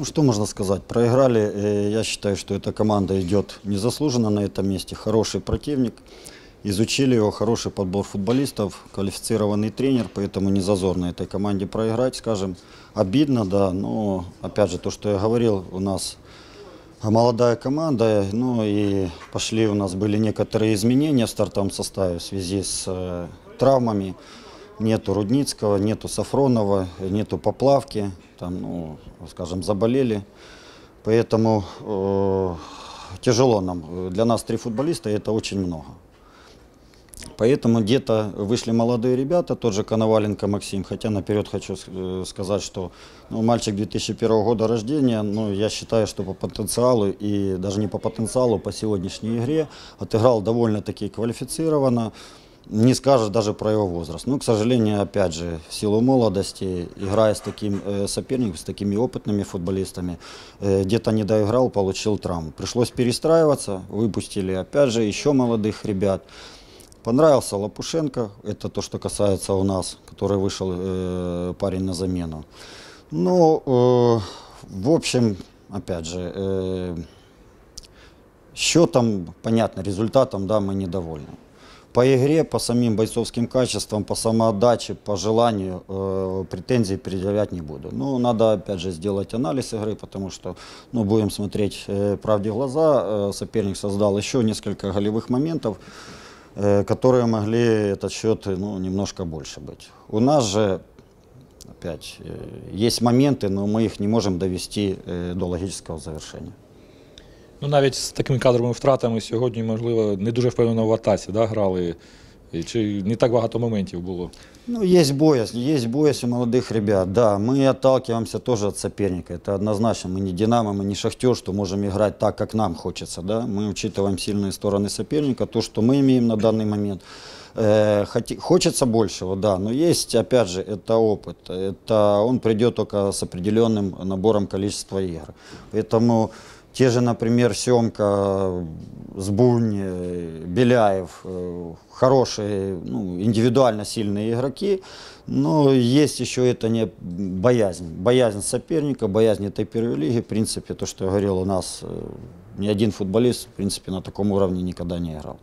Ну, что можно сказать? Проиграли. Э, я считаю, что эта команда идет незаслуженно на этом месте. Хороший противник. Изучили его, хороший подбор футболистов, квалифицированный тренер, поэтому не зазорно этой команде проиграть, скажем. Обидно, да, но опять же, то, что я говорил, у нас молодая команда, ну и пошли у нас были некоторые изменения в стартовом составе в связи с э, травмами. Нету Рудницкого, нету Сафронова, нету Поплавки, там, ну, скажем, заболели. Поэтому э, тяжело нам. Для нас три футболиста это очень много. Поэтому где-то вышли молодые ребята, тот же Коноваленко Максим. Хотя наперед хочу э, сказать, что ну, мальчик 2001 года рождения, ну, я считаю, что по потенциалу и даже не по потенциалу, по сегодняшней игре отыграл довольно-таки квалифицированно не скажешь даже про его возраст. Ну, к сожалению, опять же, в силу молодости, играя с таким э, соперником, с такими опытными футболистами, э, где-то не доиграл, получил травму. Пришлось перестраиваться, выпустили, опять же, еще молодых ребят. Понравился Лопушенко, это то, что касается у нас, который вышел э, парень на замену. Ну, э, в общем, опять же, э, счетом, понятно, результатом, да, мы недовольны. По игре, по самим бойцовским качествам, по самоотдаче, по желанию э, претензий предъявлять не буду. Ну, надо, опять же, сделать анализ игры, потому что, ну, будем смотреть э, правде в глаза. Э, соперник создал еще несколько голевых моментов, э, которые могли этот счет, ну, немножко больше быть. У нас же, опять, э, есть моменты, но мы их не можем довести э, до логического завершения. Ну, Навіть з такими кадровими втратами сьогодні, можливо, не дуже впевнено в атаці да, грали. Чи не так багато моментів було? Ну, есть боязнь, есть боязнь у молодых ребят. Да, мы отталкиваемся тоже от соперника. Это однозначно. Мы не «Динамо», мы не «Шахтер», что можем играть так, как нам хочется. Да? Мы учитываем сильные стороны соперника, то, что мы имеем на данный момент. Э, хочется большего, да, но есть, опять же, это опыт. Это он придет только с определенным набором количества игр. Поэтому Те же, например, Семка, э, Сбунь, э, Беляев, э, хорошие, ну, индивидуально сильные игроки, но есть еще это не боязнь. Боязнь соперника, боязнь этой первой лиги. В принципе, то, что я говорил, у нас ни один футболист, в принципе, на таком уровне никогда не играл.